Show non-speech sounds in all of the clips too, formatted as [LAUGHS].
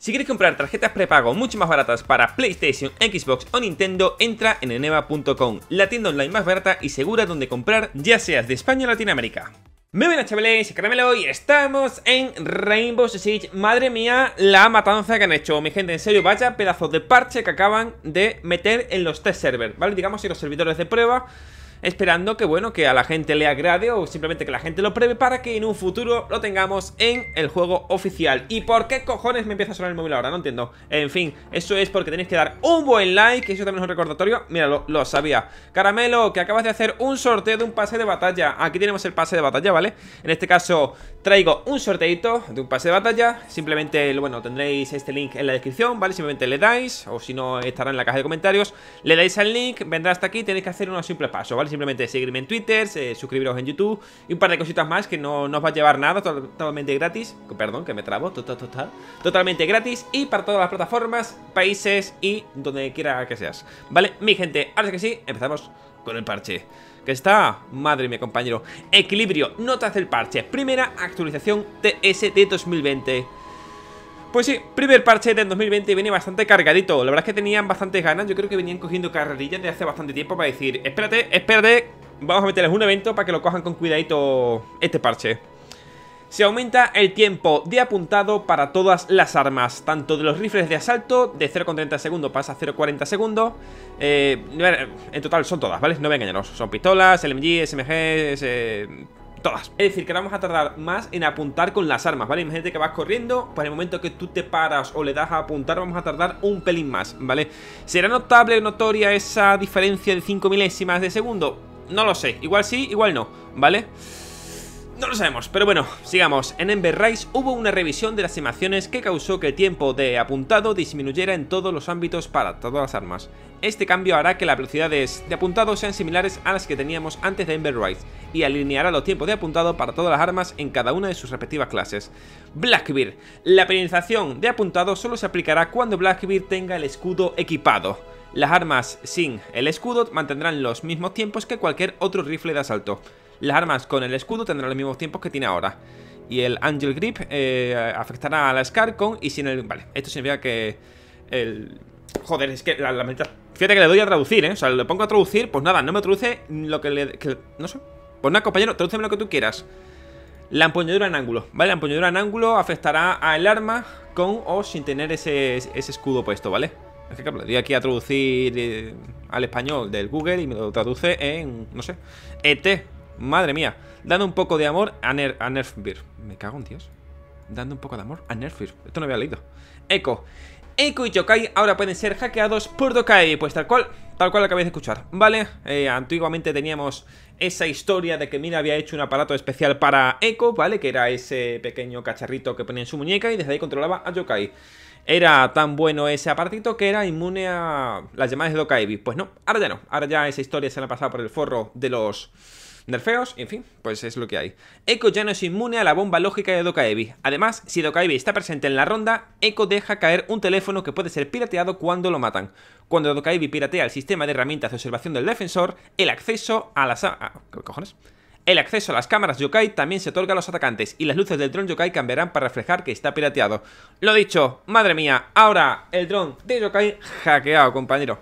Si quieres comprar tarjetas prepago mucho más baratas para PlayStation, Xbox o Nintendo, entra en eneva.com, la tienda online más barata y segura donde comprar, ya seas de España o Latinoamérica. Muy buenas chavales, Caramelo y estamos en Rainbow Six Madre mía, la matanza que han hecho, mi gente, en serio, vaya pedazos de parche que acaban de meter en los test servers, ¿vale? Digamos en los servidores de prueba esperando que, bueno, que a la gente le agrade o simplemente que la gente lo pruebe para que en un futuro lo tengamos en el juego oficial. ¿Y por qué cojones me empieza a sonar el móvil ahora? No entiendo. En fin, eso es porque tenéis que dar un buen like, eso también es un recordatorio. Mira, lo, sabía. Caramelo, que acabas de hacer un sorteo de un pase de batalla. Aquí tenemos el pase de batalla, ¿vale? En este caso traigo un sorteito de un pase de batalla. Simplemente, bueno, tendréis este link en la descripción, ¿vale? Simplemente le dais, o si no, estará en la caja de comentarios. Le dais al link, vendrá hasta aquí, tenéis que hacer unos simples pasos, ¿vale? simplemente seguirme en Twitter, eh, suscribiros en YouTube y un par de cositas más que no, nos va a llevar nada, totalmente gratis. Perdón, que me trabo, total, totalmente gratis y para todas las plataformas, países y donde quiera que seas. Vale, mi gente, ahora sí que sí, empezamos con el parche que está, madre mía compañero Equilibrio, notas del parche, primera actualización de de 2020 pues sí, primer parche del 2020 viene bastante cargadito La verdad es que tenían bastantes ganas Yo creo que venían cogiendo carrerillas de hace bastante tiempo para decir Espérate, espérate, vamos a meterles un evento para que lo cojan con cuidadito este parche se aumenta el tiempo de apuntado para todas las armas, tanto de los rifles de asalto, de 0,30 segundos pasa a 0,40 segundos. Eh, en total son todas, ¿vale? No me engañaros, son pistolas, LMG, SMG, todas. Es decir, que ahora vamos a tardar más en apuntar con las armas, ¿vale? Imagínate que vas corriendo, en el momento que tú te paras o le das a apuntar, vamos a tardar un pelín más, ¿vale? ¿Será notable, o notoria esa diferencia de 5 milésimas de segundo? No lo sé, igual sí, igual no, ¿vale? vale no lo sabemos, pero bueno, sigamos. En Ember Rise hubo una revisión de las animaciones que causó que el tiempo de apuntado disminuyera en todos los ámbitos para todas las armas. Este cambio hará que las velocidades de apuntado sean similares a las que teníamos antes de Ember Rise y alineará los tiempos de apuntado para todas las armas en cada una de sus respectivas clases. Blackbeard. La penalización de apuntado solo se aplicará cuando Blackbeard tenga el escudo equipado. Las armas sin el escudo mantendrán los mismos tiempos que cualquier otro rifle de asalto. Las armas con el escudo tendrán los mismos tiempos que tiene ahora. Y el Angel Grip eh, afectará a la con y sin el... Vale, esto significa que el... Joder, es que la, la Fíjate que le doy a traducir, ¿eh? O sea, le pongo a traducir, pues nada, no me traduce lo que le... no sé. Pues nada, compañero, tradúceme lo que tú quieras. La empuñadura en ángulo, ¿vale? La empuñadura en ángulo afectará al arma con o sin tener ese, ese escudo puesto, ¿vale? Es que, claro, le doy aquí a traducir eh, al español del Google y me lo traduce en, no sé, ET, Madre mía. Dando un poco de amor a, Ner Me cago en Dios. Dando un poco de amor a Nerfbeer. Esto no había leído. Echo. Echo y Yokai ahora pueden ser hackeados por Dokai, pues tal cual, tal cual lo acabáis de escuchar, ¿vale? Eh, antiguamente teníamos esa historia de que Mira había hecho un aparato especial para Echo, ¿vale? Que era ese pequeño cacharrito que ponía en su muñeca y desde ahí controlaba a Yokai. Era tan bueno ese aparatito que era inmune a las llamadas de Dokaibi. Pues no, ahora ya no. Ahora ya esa historia se la ha pasado por el forro de los nerfeos, en fin, pues es lo que hay. Echo ya no es inmune a la bomba lógica de Dokaebi Además, si Dokaebi está presente en la ronda, Echo deja caer un teléfono que puede ser pirateado cuando lo matan. Cuando Dokaebi piratea el sistema de herramientas de observación del defensor, el acceso a las... El acceso a las cámaras yokai también se otorga a los atacantes y las luces del dron yokai cambiarán para reflejar que está pirateado. Lo dicho, madre mía, ahora el dron de yokai hackeado, compañero.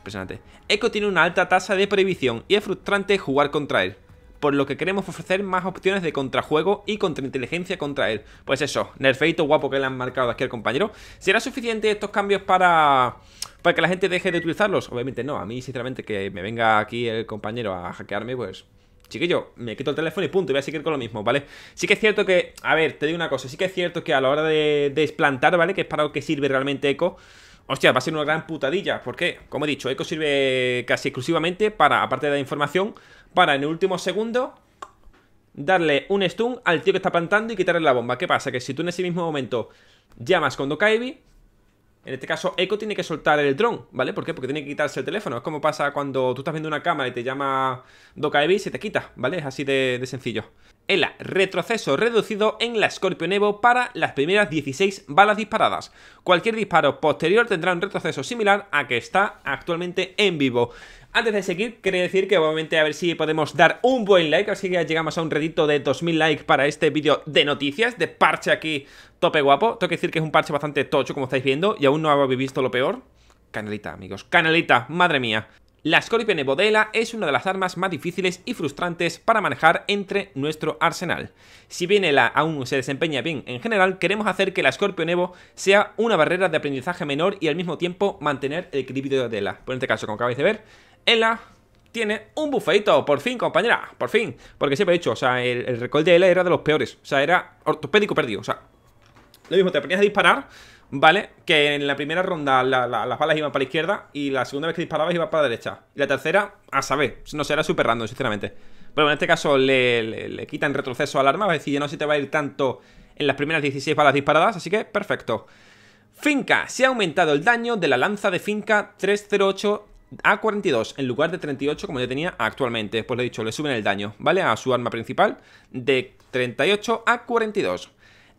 Impresionante. Echo tiene una alta tasa de prohibición y es frustrante jugar contra él. Por lo que queremos ofrecer más opciones de contrajuego y contrainteligencia contra él. Pues eso, nerfeito guapo que le han marcado aquí al compañero. ¿Será suficiente estos cambios para, para que la gente deje de utilizarlos? Obviamente no. A mí, sinceramente, que me venga aquí el compañero a hackearme, pues chiquillo, me quito el teléfono y punto, y voy a seguir con lo mismo, ¿vale? Sí que es cierto que, a ver, te digo una cosa, sí que es cierto que a la hora de desplantar, ¿vale? Que es para lo que sirve realmente Echo, Hostia, va a ser una gran putadilla. porque, Como he dicho, Echo sirve casi exclusivamente para, aparte de la información, para en el último segundo darle un stun al tío que está plantando y quitarle la bomba. ¿Qué pasa? Que si tú en ese mismo momento llamas con Dokaibi, en este caso Echo tiene que soltar el dron, ¿vale? ¿Por qué? Porque tiene que quitarse el teléfono. Es como pasa cuando tú estás viendo una cámara y te llama Dokaibi y se te quita, ¿vale? Es así de sencillo el retroceso reducido en la Scorpion Evo para las primeras 16 balas disparadas. Cualquier disparo posterior tendrá un retroceso similar a que está actualmente en vivo. Antes de seguir, quería decir que obviamente a ver si podemos dar un buen like, así que ya llegamos a un redito de 2000 likes para este vídeo de noticias, de parche aquí tope guapo. Tengo que decir que es un parche bastante tocho, como estáis viendo, y aún no habéis visto lo peor. Canalita, amigos, canalita, madre mía. La Scorpion Evo Ela es una de las armas más difíciles y frustrantes para manejar entre nuestro arsenal. Si bien Ela aún se desempeña bien en general, queremos hacer que la Scorpion Evo sea una barrera de aprendizaje menor y al mismo tiempo mantener el equilibrio de la. Por pues este caso, como acabáis de ver, Ela tiene un bufeito, por fin, compañera, por fin. Porque siempre he dicho, o sea, el, recol de Ela era de los peores, o sea, era ortopédico perdido, o sea, lo mismo, te ponías a disparar ¿vale? Que en la primera ronda las balas iban para la izquierda y la segunda vez que disparabas iba para la derecha. Y la tercera, a saber, no será súper random, sinceramente. Pero en este caso le, quitan retroceso al arma, es decir, ya no se te va a ir tanto en las primeras 16 balas disparadas, así que perfecto. Finca, se ha aumentado el daño de la lanza de Finca 308 a 42 en lugar de 38 como ya tenía actualmente. Pues le he dicho, le suben el daño, ¿vale? A su arma principal de 38 a 42.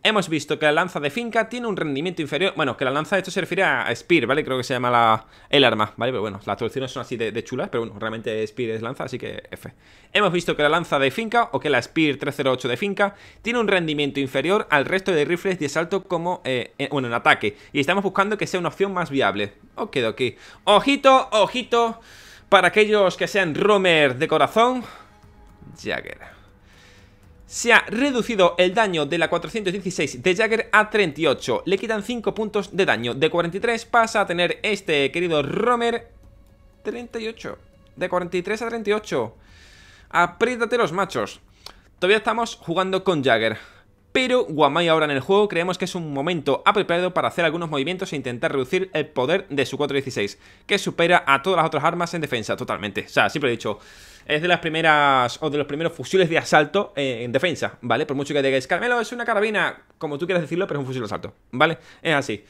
Hemos visto que la lanza de finca tiene un rendimiento inferior. Bueno, que la lanza de esto se refiere a Spear, ¿vale? Creo que se llama el arma, ¿vale? Pero bueno, las traducciones son así de, chulas, pero bueno, realmente Spear es lanza, así que F. Hemos visto que la lanza de finca, o que la Spear 308 de finca, tiene un rendimiento inferior al resto de rifles de asalto como, eh, bueno, en ataque. Y estamos buscando que sea una opción más viable. Ok, ok. Ojito, ojito, para aquellos que sean roamers de corazón, Jagger. Se ha reducido el daño de la 416 de Jagger a 38. Le quitan 5 puntos de daño. De 43 pasa a tener este querido Romer 38. De 43 a 38. Apriétate los machos. Todavía estamos jugando con Jagger pero Guamai ahora en el juego creemos que es un momento apropiado para hacer algunos movimientos e intentar reducir el poder de su 416, que supera a todas las otras armas en defensa totalmente. O sea, siempre he dicho, es de las primeras o de los primeros fusiles de asalto eh, en defensa, ¿vale? Por mucho que digáis, Carmelo, es una carabina, como tú quieras decirlo, pero es un fusil de asalto, ¿vale? Es así.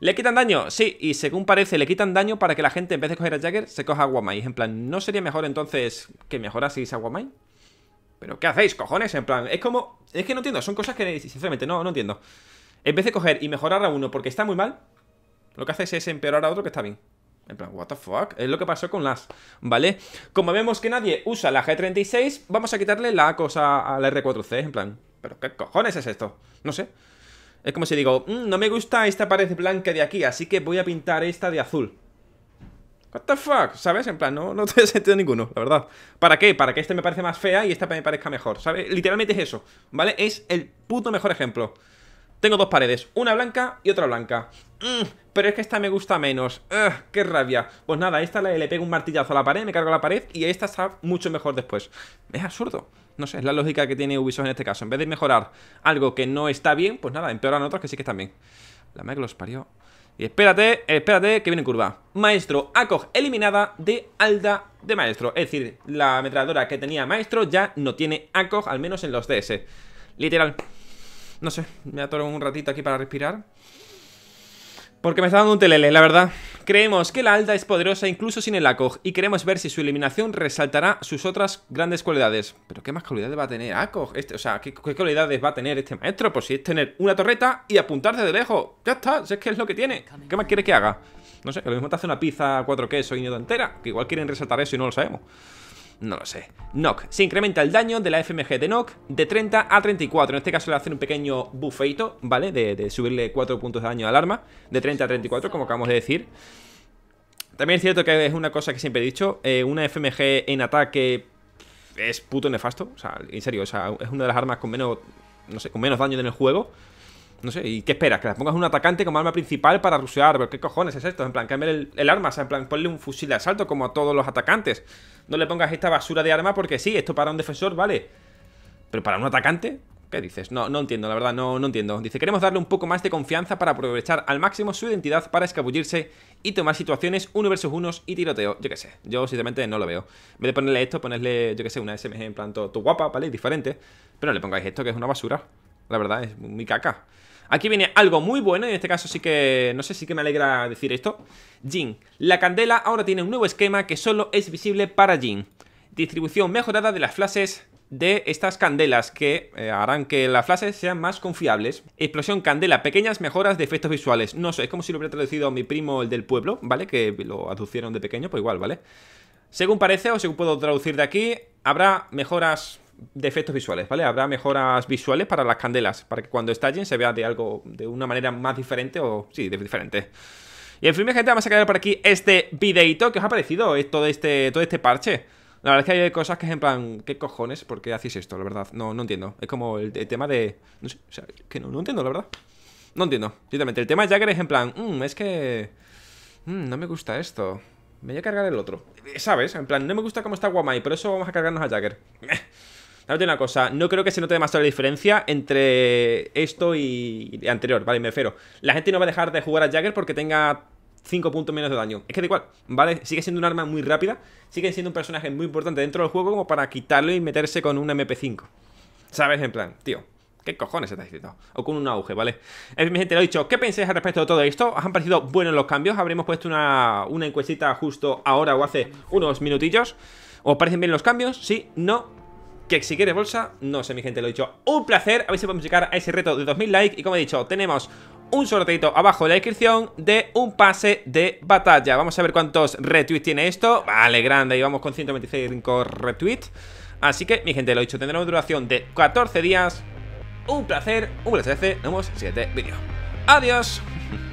¿Le quitan daño? Sí, y según parece, le quitan daño para que la gente, en vez de coger a Jagger, se coja a Guamai. En plan, ¿no sería mejor entonces que mejoraseis a Guamai? ¿Pero qué hacéis, cojones? En plan, es como... Es que no entiendo, son cosas que sinceramente no, no entiendo. En vez de coger y mejorar a uno porque está muy mal, lo que haces es empeorar a otro que está bien. En plan, what the fuck? Es lo que pasó con las, ¿vale? Como vemos que nadie usa la G36, vamos a quitarle la cosa a la R4C, en plan, ¿pero qué cojones es esto? No sé. Es como si digo, mm, no me gusta esta pared blanca de aquí, así que voy a pintar esta de azul. What the fuck, ¿sabes? En plan, no, no [LAUGHS] tiene sentido ninguno, la verdad. ¿Para qué? Para que este me parece más fea y esta me parezca mejor, ¿sabes? Literalmente es eso, ¿vale? Es el puto mejor ejemplo. Tengo dos paredes, una blanca y otra blanca. Mm, pero es que esta me gusta menos. ¡Qué rabia! Pues nada, a esta le, le, pego un martillazo a la pared, me cargo la pared y esta está mucho mejor después. Es absurdo. No sé, es la lógica que tiene Ubisoft en este caso. En vez de mejorar algo que no está bien, pues nada, empeoran otros que sí que están bien. La Maglos los parió. Y espérate, espérate, que viene curva. Maestro, ACOG eliminada de Alda de Maestro. Es decir, la ametralladora que tenía Maestro ya no tiene ACOG, al menos en los DS. Literal. No sé, me atoro un ratito aquí para respirar. Porque me está dando un telele, la verdad. Creemos que la Alda es poderosa incluso sin el ACOG y queremos ver si su eliminación resaltará sus otras grandes cualidades. ¿Pero qué más cualidades va a tener ACOG? Este, o sea, ¿qué, cualidades va a tener este maestro? por pues si es tener una torreta y apuntarte de lejos. Ya está, si es que es lo que tiene. ¿Qué más quiere que haga? No sé, lo mismo te hace una pizza cuatro quesos y no entera, que igual quieren resaltar eso y no lo sabemos. No lo sé. Knock. Se incrementa el daño de la FMG de Knock de 30 a 34. En este caso le hacer un pequeño bufeito, ¿vale? De, subirle 4 puntos de daño al arma. De 30 a 34, como acabamos de decir. También es cierto que es una cosa que siempre he dicho. Eh, una FMG en ataque es puto nefasto. O sea, en serio, es una de las armas con menos, no sé, con menos daño en el juego. No sé, ¿y qué esperas? Que le pongas un atacante como arma principal para rushear. ¿Pero qué cojones es esto? En plan, el, arma, o sea, en plan, ponle un fusil de asalto como a todos los atacantes. No le pongas esta basura de arma porque sí, esto para un defensor, vale. Pero para un atacante, ¿qué dices? No, no entiendo, la verdad, no, no entiendo. Dice, queremos darle un poco más de confianza para aprovechar al máximo su identidad para escabullirse y tomar situaciones uno versus unos y tiroteo. Yo qué sé, yo sinceramente no lo veo. En vez de ponerle esto, ponerle, yo qué sé, una SMG en plan todo, guapa, ¿vale? Diferente. Pero no le pongáis esto que es una basura. La verdad, es muy caca. Aquí viene algo muy bueno, y en este caso sí que, no sé, sí que me alegra decir esto. Jin. La candela ahora tiene un nuevo esquema que solo es visible para Jin. Distribución mejorada de las flashes de estas candelas que eh, harán que las flashes sean más confiables. Explosión candela, pequeñas mejoras de efectos visuales. No sé, es como si lo hubiera traducido a mi primo el del pueblo, ¿vale? Que lo aducieron de pequeño, pues igual, ¿vale? Según parece, o según puedo traducir de aquí, habrá mejoras defectos visuales, ¿vale? Habrá mejoras visuales para las candelas, para que cuando estallen se vea de algo, de una manera más diferente o, sí, de diferente. Y en fin, gente, vamos a quedar por aquí este videito que os ha parecido todo este, todo este parche. La verdad es que hay cosas que es en plan, ¿qué cojones? ¿Por qué hacéis esto? La verdad, no, no entiendo. Es como el, tema de... No sé, o sea, que no, no entiendo, la verdad. No entiendo, directamente. El tema de Jagger es en plan, mm, es que... Mm, no me gusta esto. Me voy a cargar el otro. ¿Sabes? En plan, no me gusta cómo está Guamai, por eso vamos a cargarnos a Jagger. [LAUGHS] Dame una cosa, no creo que se note demasiado la diferencia entre esto y anterior, ¿vale? Me refiero. La gente no va a dejar de jugar a Jagger porque tenga 5 puntos menos de daño. Es que da igual, ¿vale? Sigue siendo un arma muy rápida, sigue siendo un personaje muy importante dentro del juego como para quitarlo y meterse con un MP5. ¿Sabes? En plan, tío, ¿Qué cojones está diciendo? O con un auge, ¿vale? mi gente, lo he dicho, ¿qué pensáis al respecto de todo esto? ¿Os han parecido buenos los cambios? Habremos puesto una, una encuestita justo ahora o hace unos minutillos. ¿Os parecen bien los cambios? Sí, no, que si quiere bolsa, no sé mi gente, lo he dicho, un placer, a ver si podemos llegar a ese reto de 2000 likes y como he dicho, tenemos un sorteito abajo en la descripción de un pase de batalla. Vamos a ver cuántos retweets tiene esto. Vale, grande, y vamos con 125 retweets. Así que, mi gente, lo he dicho, tendrá una duración de 14 días. Un placer, un placer, nos vemos en el siguiente vídeo. Adiós. [LAUGHS]